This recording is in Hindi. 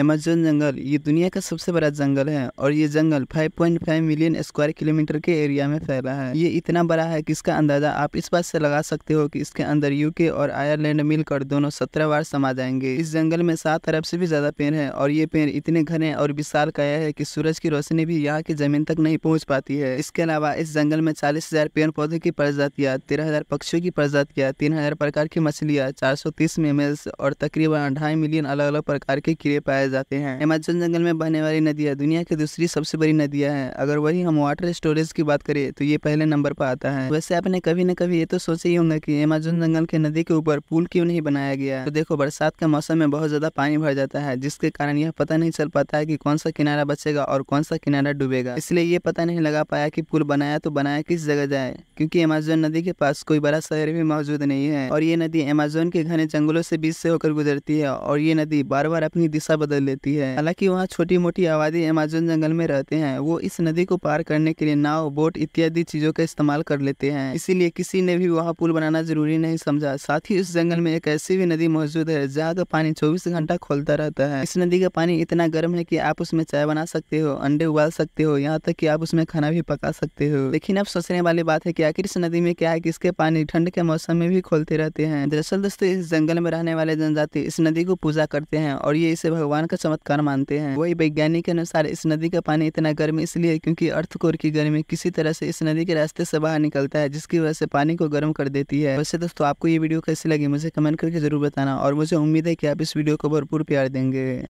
अमेजोन जंगल ये दुनिया का सबसे बड़ा जंगल है और ये जंगल 5.5 मिलियन स्क्वायर किलोमीटर के एरिया में फैला है ये इतना बड़ा है कि इसका अंदाजा आप इस बात से लगा सकते हो कि इसके अंदर यूके और आयरलैंड मिलकर दोनों सत्रह बार समा जाएंगे इस जंगल में सात अरब से भी ज्यादा पेड़ है और ये पेड़ इतने घने और विशाल काया है की सूरज की रोशनी भी यहाँ की जमीन तक नहीं पहुँच पाती है इसके अलावा इस जंगल में चालीस पेड़ पौधे की प्रजातियाँ तेरह पक्षियों की प्रजातियाँ तीन प्रकार की मछलियाँ चार सौ और तकरीबन ढाई मिलियन अलग अलग प्रकार के कीड़े पाए पाए जाते हैं अमेजन जंगल में बहने वाली नदियाँ दुनिया की दूसरी सबसे बड़ी नदियाँ हैं अगर वही हम वाटर स्टोरेज की बात करें तो ये पहले नंबर पर आता है वैसे आपने कभी न कभी ये तो सोचे ही होंगे की अमेजन जंगल के नदी के ऊपर पुल क्यों नहीं बनाया गया तो देखो बरसात के मौसम में बहुत ज्यादा पानी भर जाता है जिसके कारण यह पता नहीं चल पाता है की कौन सा किनारा बचेगा और कौन सा किनारा डूबेगा इसलिए ये पता नहीं लगा पाया की पुल बनाया तो बनाया किस जगह जाए क्योंकि अमेजोन नदी के पास कोई बड़ा शहर भी मौजूद नहीं है और ये नदी अमेजोन के घने जंगलों से बीच से होकर गुजरती है और ये नदी बार बार अपनी दिशा बदल बदल देती है हालांकि वहाँ छोटी मोटी आबादी अमेजोन जंगल में रहते हैं वो इस नदी को पार करने के लिए नाव बोट इत्यादि चीजों का इस्तेमाल कर लेते हैं इसीलिए किसी ने भी वहाँ पुल बनाना जरूरी नहीं समझा साथ ही उस जंगल में एक ऐसी भी नदी मौजूद है जहाँ का पानी चौबीस घंटा खोलता रहता है इस नदी का पानी इतना गर्म है की आप उसमें चाय बना सकते हो अंडे उबाल सकते हो यहाँ तक की आप उसमें खाना भी पका सकते हो लेकिन अब सोचने वाली बात है की आखिर इस नदी में क्या है की इसके पानी ठंड के मौसम में भी खोलते रहते हैं दरअसल दोस्तों इस जंगल में रहने वाले जनजाति इस नदी को पूजा करते हैं और ये इसे भगवान भगवान का चमत्कार मानते हैं वही वैज्ञानिक के अनुसार इस नदी का पानी इतना गर्म इसलिए क्योंकि अर्थकोर की गर्मी किसी तरह से इस नदी के रास्ते से बाहर निकलता है जिसकी वजह से पानी को गर्म कर देती है वैसे दोस्तों आपको ये वीडियो कैसी लगी मुझे कमेंट करके जरूर बताना और मुझे उम्मीद है की आप इस वीडियो को भरपूर प्यार देंगे